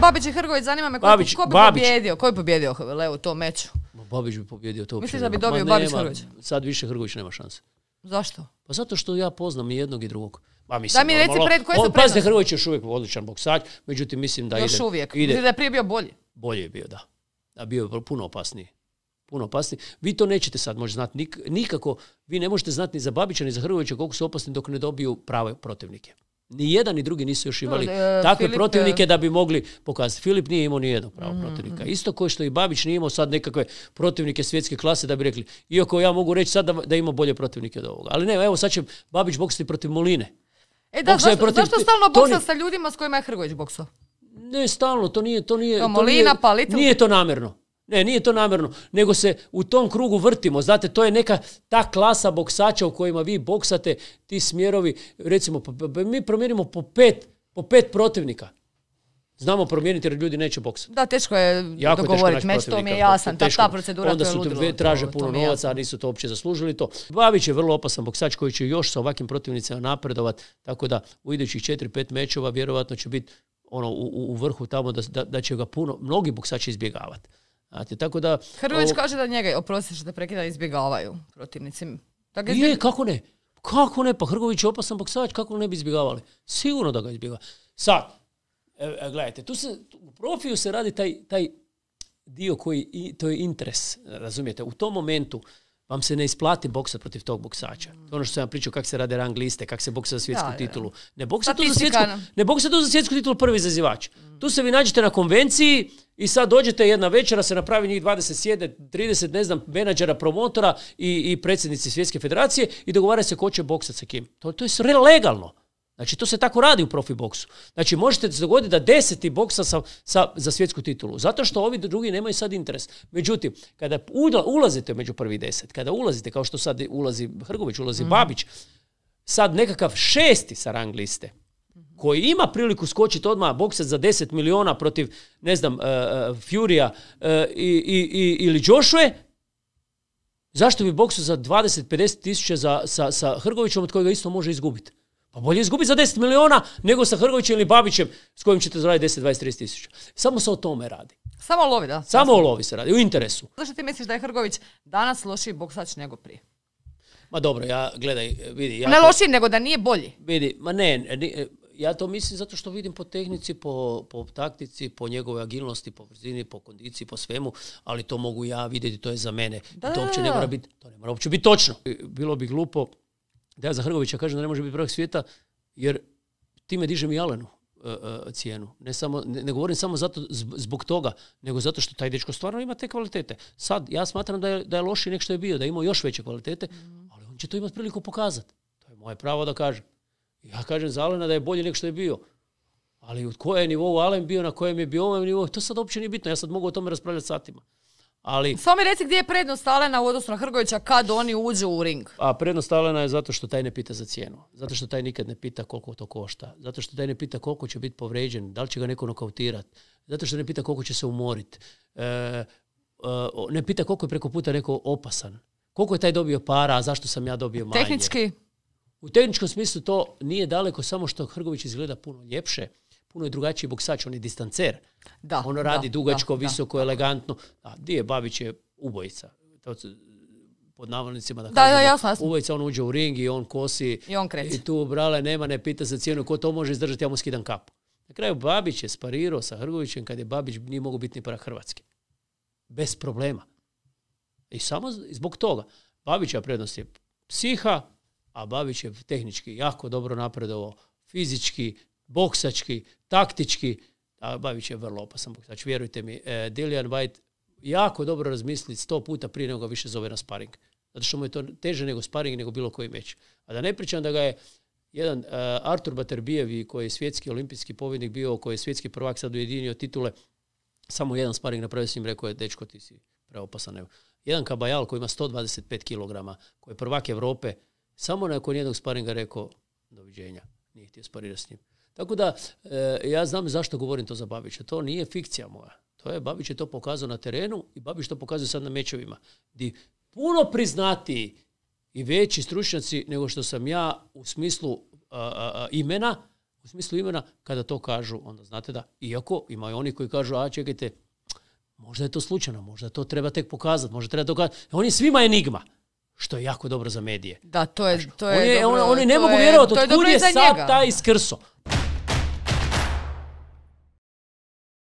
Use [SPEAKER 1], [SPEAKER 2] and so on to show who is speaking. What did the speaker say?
[SPEAKER 1] Babić i Hrgović, zanima me ko, Babić, ko bi pobjedio, ko bi pobjedio u tom meču? Babić bi pobjedio to. Misliš da bi dobio Babić Hrgović? Sad više Hrgović nema šanse. Zašto? Pa zato što ja poznam i jednog i drugog. Pa mislim, da mi reci pred koji su je još uvijek odličan boksač, međutim mislim da još uvijek. da je prije bio bolji. Bolji je bio, da. A bio je puno opasniji. Puno opasniji. Vi to nećete sad moći znati nikako. Vi ne možete znati ni za Babića ni za Hrvojića koliko su opasni dok ne dobiju prave protivnike. Ni jedan ni drugi nisu još imali e, takve e, protivnike da bi mogli pokazati. Filip nije imao ni jednog pravog mhm, protivnika. Mhm. Isto kao što i Babić nije imao sad nekakve protivnike svjetske klase da bi rekli, iako ja mogu reći sad da, da ima bolje protivnike od ovoga. Ali ne, evo sad će Babić boksati protiv Moline. E da, zašto, protiv... stalno boksa sa ljudima s kojima je Hrgović boksao? Ne, stalno, to nije, to nije, Molina, nije to namjerno. Ne, nije to namjerno, nego se u tom krugu vrtimo. Znate, to je neka ta klasa boksača u kojima vi boksate ti smjerovi. Recimo, mi promijenimo po pet, po pet protivnika. Znamo promijeniti jer ljudi neće boksati. Da, teško je dogovoriti meč, to mi je jasan, ta, procedura Onda su ludilo, traže puno novaca, a nisu to uopće zaslužili to. Bavić je vrlo opasan boksač koji će još sa ovakvim protivnicima napredovati, tako da u idućih četiri, pet mečova vjerojatno će biti ono, u, vrhu tamo da, da, da će ga puno, mnogi boksači izbjegavati. Znate, tako da... Hrvović kaže da njega, oprostiš da prekida, izbjegavaju protivnici. Tako Je, kako ne? Kako ne? Pa Hrgović je opasan boksač, kako ne bi izbjegavali? Sigurno da ga izbjegava. Sad, e, e gledajte, tu se, u profiju se radi taj, taj dio koji, to je interes, razumijete? U tom momentu, vam se ne isplati boksat protiv tog boksača. To ono što sam vam pričao kako se rade rang liste, kako se boksa pa za svjetsku titulu. Ne boksa, tu za svjetsku, to za svjetsku titulu prvi izazivač. Tu se vi nađete na konvenciji i sad dođete jedna večera, se napravi njih 20 30, ne znam, menadžera, promotora i, predsjednici svjetske federacije i dogovara se ko će boksat sa kim. To, to je legalno. Znači, to se tako radi u profi boksu. Znači, možete se dogoditi da deseti boksa sa, sa, za svjetsku titulu. Zato što ovi drugi nemaju sad interes. Međutim, kada ulazite među prvi deset, kada ulazite, kao što sad ulazi Hrgović, ulazi mhm. Babić, sad nekakav šesti sa rang liste, mhm. koji ima priliku skočiti odmah bokset za 10 miliona protiv, ne znam, e, e, Furija e, i, i, i, ili Joshua, zašto bi boksu za 20-50 tisuća za, sa, sa Hrgovićom od kojega isto može izgubiti? Pa bolje izgubiti za 10 miliona nego sa Hrgovićem ili Babićem s kojim ćete zaraditi 10, 20, 30 tisuća. Samo se o tome radi. Samo o lovi, da. Samo o lovi se radi, u interesu. Zašto ti misliš da je Hrgović danas lošiji boksač nego prije? Ma dobro, ja gledaj, vidi. Ja ne nego da nije bolji. Vidi, ma ne, e, ja to mislim zato što vidim po tehnici, po, taktici, po njegovoj agilnosti, po brzini, po kondiciji, po svemu, ali to mogu ja vidjeti, to je za mene. Da, to uopće mora biti, to ne mora uopće biti točno. Bilo bi glupo da ja za Hrgovića kažem da ne može biti prvak svijeta, jer time dižem i Alenu e, e, cijenu. Ne, samo, ne, govorim samo zato zbog toga, nego zato što taj dečko stvarno ima te kvalitete. Sad, ja smatram da je, da je loši nek što je bio, da je imao još veće kvalitete, mhm. ali on će to imati priliku pokazati. To je moje pravo da kažem. Ja kažem za Alena da je bolji nek što je bio. Ali u kojem nivou Alen bio, na kojem je bio ovom nivou, to sad uopće nije bitno. Ja sad mogu o tome raspravljati satima. Ali, Samo mi reci gdje je prednost Alena u odnosu na Hrgovića kad oni uđu u ring. A prednost Alena je zato što taj ne pita za cijenu. Zato što taj nikad ne pita koliko to košta. Zato što taj ne pita koliko će biti povređen, da li će ga neko nokautirat Zato što ne pita koliko će se umorit e, e, ne pita koliko je preko puta neko opasan. Koliko je taj dobio para, a zašto sam ja dobio manje. Tehnički? U tehničkom smislu to nije daleko, samo što Hrgović izgleda puno ljepše puno je drugačiji boksač, on je distancer. Da, ono radi dugačko, visoko, elegantno. A di je Babić je ubojica. To pod navodnicima da, ubojica on uđe u ring i on kosi i, on kreće. i tu brale nema, ne pita za cijenu, ko to može izdržati, ja mu skidam kapu. Na kraju Babić je sparirao sa Hrgovićem kad je Babić nije mogao biti ni para Hrvatske. Bez problema. I samo zbog toga. Babića prednost je psiha, a Babić je tehnički jako dobro napredovao, fizički, boksački, taktički, a Bavić je vrlo opasan boksač, vjerujte mi. E, Dillian White jako dobro razmisli sto puta prije nego ga više zove na sparing. Zato što mu je to teže nego sparing, nego bilo koji meč. A da ne pričam da ga je jedan uh, Artur Baterbijevi koji je svjetski olimpijski pobjednik bio, koji je svjetski prvak sad ujedinio titule, samo jedan sparing napravio s njim, rekao je, dečko, ti si preopasan. Evo. Jedan kabajal koji ima 125 kg, koji je prvak Europe, samo nakon jednog sparinga rekao, doviđenja, nije htio sparirati s njim. Tako da, e, ja znam zašto govorim to za Babića. To nije fikcija moja. To je, Babić je to pokazao na terenu i Babić to pokazuje sad na mečevima. Di puno priznatiji i veći stručnjaci nego što sam ja u smislu imena, u smislu imena, kada to kažu, onda znate da, iako imaju oni koji kažu, a čekajte, možda je to slučajno, možda to treba tek pokazati, možda treba to Oni Oni svima enigma, što je jako dobro za medije. Da, to je, to je, Oni, dobro, oni, ne mogu vjerovati, od je, je sad taj iskrso.